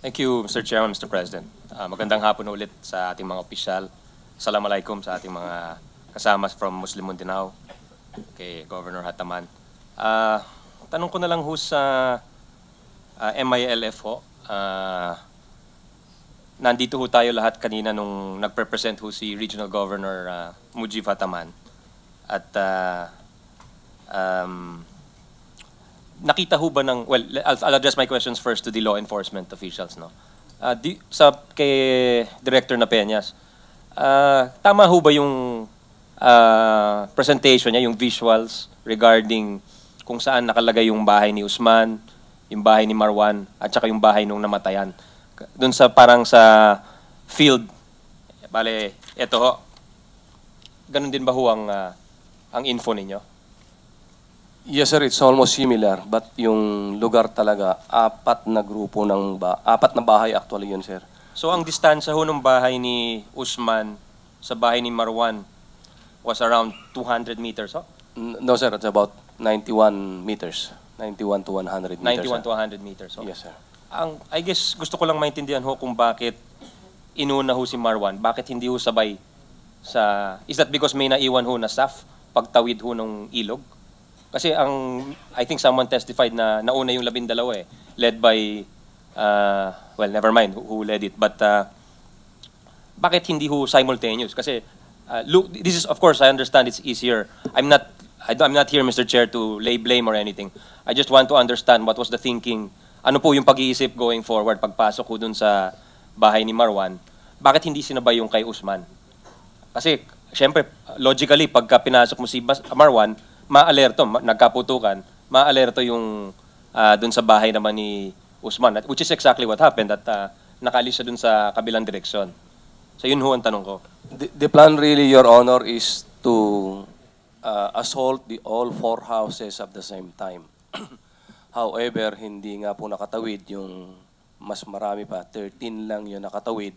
Thank you, Mr. Chairman, Mr. President. Uh, magandang hapon ulit sa ating mga opisyal. Assalamualaikum sa ating mga kasama from Muslim Mindanao, kay Governor Hataman. Uh, tanong ko na lang ho sa uh, ah, MILF ho. Uh, nandito ho tayo lahat kanina nung nagpre-present ho si Regional Governor uh, Mujib Hataman. At uh, um, nakita ho ba ng, well, I'll, I'll address my questions first to the law enforcement officials, no? Uh, di, sa kay Director na Peñas, uh, tama ho ba yung uh, presentation niya, yung visuals regarding kung saan nakalagay yung bahay ni Usman, yung bahay ni Marwan, at saka yung bahay nung namatayan. Doon sa parang sa field, bale, eto ho, ganun din ba ho ang, uh, ang info ninyo? Yes sir, it's almost similar but yung lugar talaga apat na grupo ng ba apat na bahay actually yun sir. So ang distansya ho ng bahay ni Usman sa bahay ni Marwan was around 200 meters, oh? No sir, it's about 91 meters. 91 to 100 meters. 91 to sir. 100 meters. oh? Yes sir. Ang I guess gusto ko lang maintindihan ho kung bakit inuna ho si Marwan, bakit hindi ho sabay sa Is that because may naiwan ho na staff pagtawid ho ng ilog? Kasi ang, I think someone testified na nauna yung labindalawa eh, led by, uh, well, never mind who, who led it, but uh, bakit hindi ho simultaneous? Kasi, uh, look, this is, of course, I understand it's easier. I'm not, I don't, I'm not here, Mr. Chair, to lay blame or anything. I just want to understand what was the thinking. Ano po yung pag-iisip going forward pagpasok ko dun sa bahay ni Marwan? Bakit hindi sinabay yung kay Usman? Kasi, syempre, logically, pagka pinasok mo si Marwan, maalerto, ma- nagkaputukan, maalerto yung uh, dun sa bahay naman ni Usman, which is exactly what happened at uh, ah, nakalis siya dun sa kabilang direksyon. So yun ho ang tanong ko. The, the plan really, Your Honor, is to uh, assault the all four houses at the same time. However, hindi nga po nakatawid yung mas marami pa, 13 lang yung nakatawid.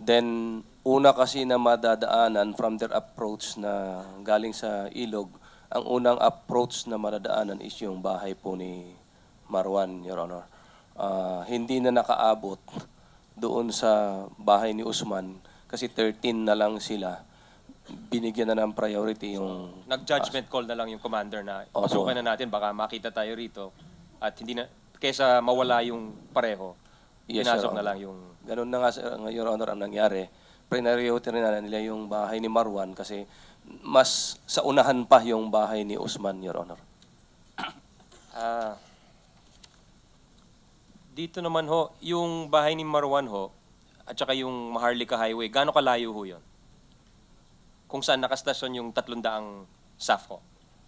Then, una kasi na madadaanan from their approach na galing sa ilog ang unang approach na maradaanan is yung bahay po ni Marwan, Your Honor. Uh, hindi na nakaabot doon sa bahay ni Usman kasi 13 na lang sila. Binigyan na ng priority yung... Nag-judgment call na lang yung commander na pasukan na natin, baka makita tayo rito. At hindi na, kesa mawala yung pareho, yes, pinasok na lang yung... Ganun na nga, Your Honor, ang nangyari pinariyoti rin na nila yung bahay ni Marwan kasi mas sa unahan pa yung bahay ni Usman, Your Honor. Ah, dito naman ho, yung bahay ni Marwan ho, at saka yung Maharlika Highway, gaano kalayo ho yun? Kung saan nakastasyon yung 300 SAF ho?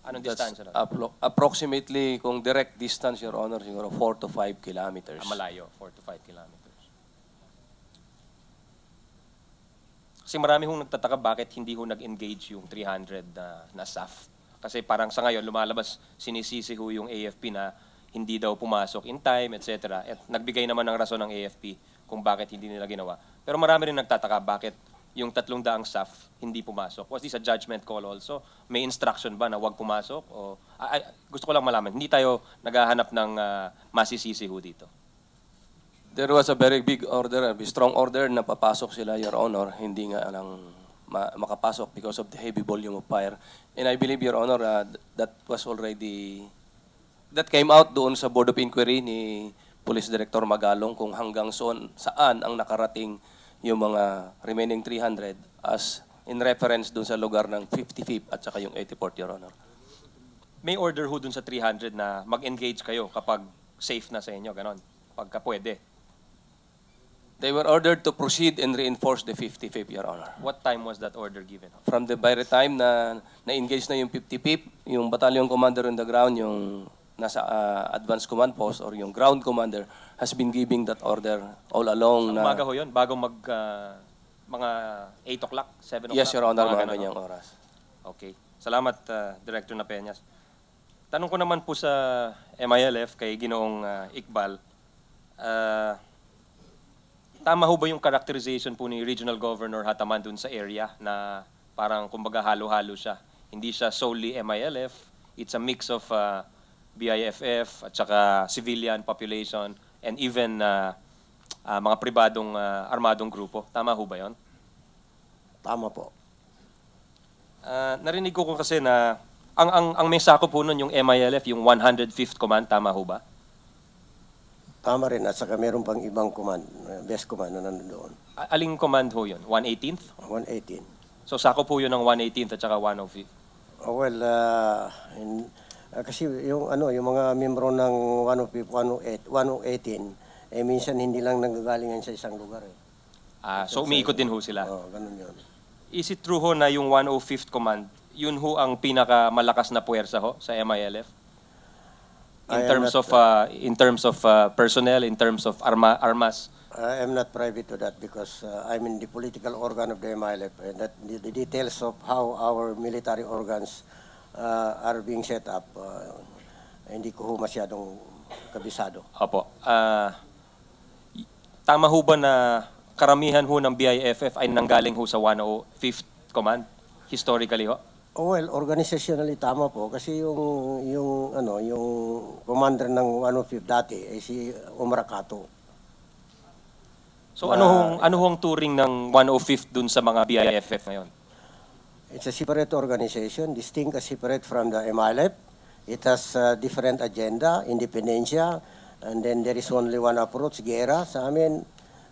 Anong That's distansya na? approximately, kung direct distance, Your Honor, siguro 4 to 5 kilometers. Ah, malayo, 4 to 5 kilometers. Kasi marami hong nagtataka bakit hindi ho nag-engage yung 300 na, ah, na staff. Kasi parang sa ngayon, lumalabas, sinisisi ho yung AFP na hindi daw pumasok in time, etc. At nagbigay naman ng rason ng AFP kung bakit hindi nila ginawa. Pero marami rin nagtataka bakit yung tatlong daang staff hindi pumasok. Was this a judgment call also? May instruction ba na wag pumasok? O, ay, gusto ko lang malaman. Hindi tayo naghahanap ng uh, masisisi ho dito. There was a very big order, a strong order na papasok sila, Your Honor. Hindi nga lang ma- makapasok because of the heavy volume of fire. And I believe, Your Honor, uh, that was already... That came out doon sa Board of Inquiry ni Police Director Magalong kung hanggang soon, saan ang nakarating yung mga remaining 300 as in reference doon sa lugar ng 55 at saka yung 84, Your Honor. May order ho doon sa 300 na mag-engage kayo kapag safe na sa inyo, ganon, pagka pwede. They were ordered to proceed and reinforce the 50-FIP, Your Honor. What time was that order given? From the by the time na na-engage na yung 50-FIP, yung battalion commander on the ground, yung nasa uh, advanced command post or yung ground commander has been giving that order all along. Sa na, umaga ho yun, bago mag uh, mga 8 o'clock, 7 o'clock? Yes, Your Honor, mga ganyang oras. Okay. Salamat, uh, Director Napeñas. Tanong ko naman po sa MILF kay Ginoong uh, Iqbal. Uh, Tama ho ba yung characterization po ni Regional Governor Hataman dun sa area na parang kumbaga halo-halo siya? Hindi siya solely MILF, it's a mix of uh, BIFF at saka civilian population and even uh, uh, mga pribadong uh, armadong grupo. Tama ho ba yon? Tama po. Uh, narinig ko kung kasi na ang, ang, ang may sako po nun yung MILF, yung 105th Command, tama ho ba? Tama rin, at saka meron pang ibang command best command na doon. Aling command ho yun? 118th? 118. So sakop po yun ng 118th at saka 105th? Oh, well, uh, in, uh, kasi yung, ano, yung mga membro ng 105th, 108, 118, eh minsan hindi lang nanggagalingan sa isang lugar. Eh. Ah, so, so umiikot din ho sila? Oo, oh, ganun yun. Is it true ho na yung 105th Command, yun ho ang pinakamalakas na puwersa ho sa MILF? in terms, of, uh, in terms of uh, personnel, in terms of arma, armas? I am not privy to that because uh, I'm in the political organ of the MILF and that the, the details of how our military organs uh, are being set up, uh, hindi ko ho masyadong kabisado. Opo. Uh, tama ho ba na karamihan ho ng BIFF ay nanggaling ho sa 105th Command historically ho? Oh, well, organizationally tama po kasi yung yung ano, yung commander ng 105 dati ay si Omar Kato. So na, ano ah, hong ano hong touring ng 105 dun sa mga BIFF ngayon? It's a separate organization, distinct as separate from the MILF. It has a different agenda, independencia, and then there is only one approach, gera. Sa amin,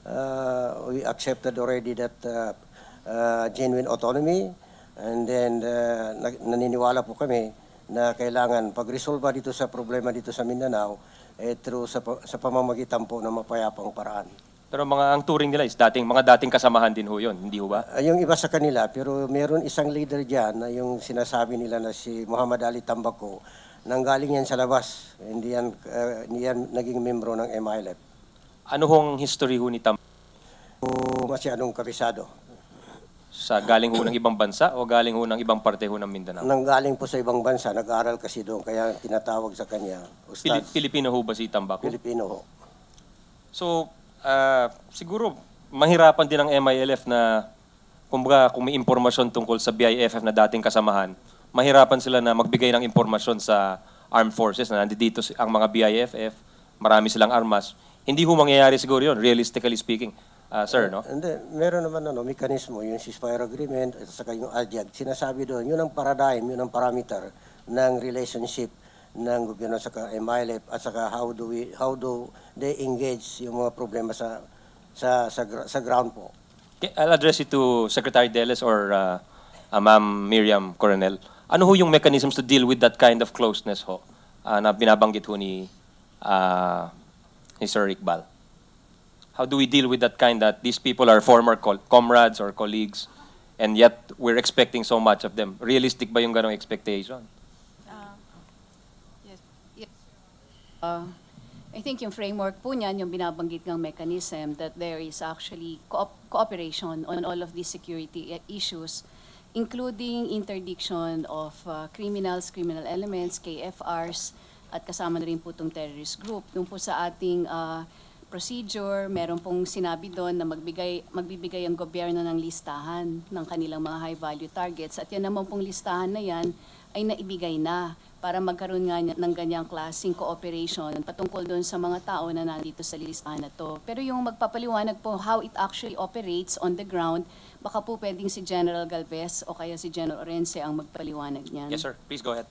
uh, we accepted already that uh, uh, genuine autonomy, And then uh, naniniwala po kami na kailangan pagresolba dito sa problema dito sa Mindanao eh, through sa, sa pamamagitan po ng mapayapang paraan. Pero mga ang touring nila is dating mga dating kasamahan din ho 'yon, hindi ho ba? Uh, yung iba sa kanila, pero meron isang leader diyan na yung sinasabi nila na si Muhammad Ali Tambako, nanggaling yan sa labas. Hindi yan, uh, hindi yan naging membro ng MILF. E ano hong history ho ni Tambako? Masyadong kabisado. Sa galing ho ng ibang bansa o galing ho ng ibang parte ho ng Mindanao? Nang galing po sa ibang bansa, nag aral kasi doon, kaya tinatawag sa kanya. Pili- Pilipino ho ba si Tambaco? Pilipino ho. So, ah, siguro mahirapan din ang MILF na kumbaga kung may impormasyon tungkol sa BIFF na dating kasamahan, mahirapan sila na magbigay ng impormasyon sa armed forces na nandito ang mga BIFF, marami silang armas. Hindi ho mangyayari siguro yun, realistically speaking uh, sir, no? Hindi, meron naman ano, mekanismo, oh, yung ceasefire agreement at saka yung ADIAG. Sinasabi doon, yun ang paradigm, yun ang parameter ng relationship ng gobyerno sa MILF at saka how do we how do they engage yung mga problema sa sa sa, sa ground po. Okay, I'll address it to Secretary Deles or uh, uh, Ma'am Miriam Coronel. Ano ho yung mechanisms to deal with that kind of closeness ho uh, na binabanggit ho ni uh, ni Sir Iqbal? how do we deal with that kind that these people are former comrades or colleagues and yet we're expecting so much of them? Realistic ba yung ganong expectation? Uh, yes. yes. Uh, I think yung framework po niyan, yung binabanggit ng mechanism that there is actually co cooperation on all of these security issues, including interdiction of uh, criminals, criminal elements, KFRs, at kasama na rin po itong terrorist group. Nung po sa ating uh, procedure, meron pong sinabi doon na magbigay, magbibigay ang gobyerno ng listahan ng kanilang mga high-value targets. At yan naman pong listahan na yan ay naibigay na para magkaroon nga ng ganyang klaseng cooperation patungkol doon sa mga tao na nandito sa listahan na to. Pero yung magpapaliwanag po how it actually operates on the ground, baka po pwedeng si General Galvez o kaya si General Orense ang magpaliwanag niyan. Yes sir, please go ahead.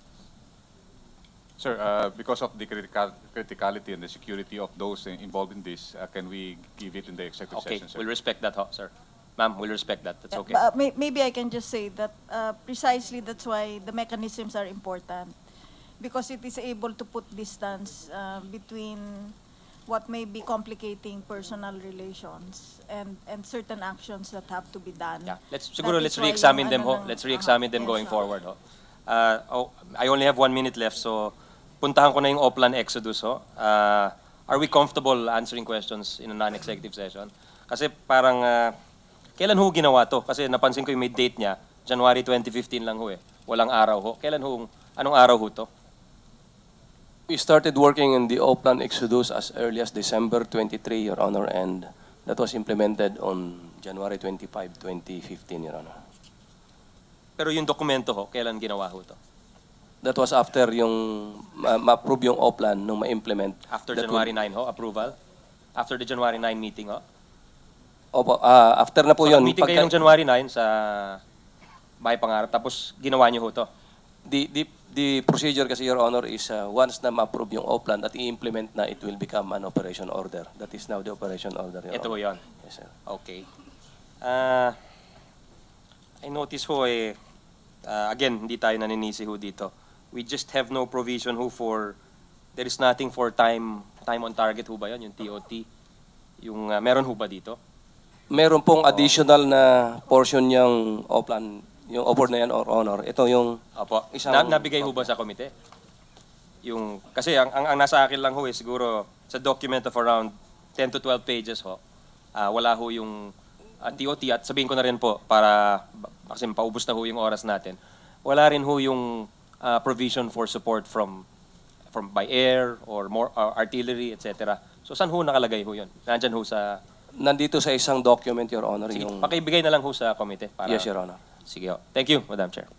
Sir, uh, because of the critical, criticality and the security of those involved in this, uh, can we give it in the executive okay, session, sir? we'll respect that, sir. Ma'am, we'll respect that. That's okay. Uh, maybe I can just say that uh, precisely that's why the mechanisms are important because it is able to put distance uh, between what may be complicating personal relations and, and certain actions that have to be done. Yeah, let's, siguro, let's uh-huh. re-examine them, ho. Let's re-examine uh -huh. them going forward, ho. Uh, oh, I only have one minute left, so puntahan ko na yung Oplan Exodus. Oh. Uh, are we comfortable answering questions in a non-executive session? Kasi parang, uh, kailan ho ginawa to? Kasi napansin ko yung may date niya, January 2015 lang ho eh. Walang araw ho. Kailan ho, anong araw ho to? We started working in the Oplan Exodus as early as December 23, Your Honor, and that was implemented on January 25, 2015, Your Honor. Pero yung dokumento ho, kailan ginawa ho to? That was after yung ma-approve yung OPLAN nung ma-implement. After That January 9 ho, approval? After the January 9 meeting ho? Opo, uh, after na po so, yun. Meeting pagka- kayo ng January 9 sa Bahay Pangarap, tapos ginawa niyo ho to? The, the, the procedure kasi, Your Honor, is uh, once na ma-approve yung OPLAN at i-implement na, it will become an operation order. That is now the operation order, Your Ito ho yun? Yes, sir. Okay. Uh, I notice ho eh, uh, again, hindi tayo naninisi ho dito we just have no provision who for there is nothing for time time on target ho ba 'yon yung TOT yung uh, meron ho ba dito meron pong additional na portion yung oplan yung award na yan or honor ito yung opo isang na, nabigay ho ba sa komite yung kasi ang, ang, ang nasa akin lang ho eh, siguro sa document of around 10 to 12 pages ho uh, wala ho yung uh, ah, TOT at sabihin ko na rin po para kasi paubos na ho yung oras natin wala rin ho yung uh, provision for support from from by air or more or uh, artillery, etc. So saan ho nakalagay ho yun? Nandyan ho sa... Nandito sa isang document, Your Honor. Sige, yung... pakibigay na lang ho sa committee Para... Yes, Your Honor. Sige ho. Thank you, Madam Chair.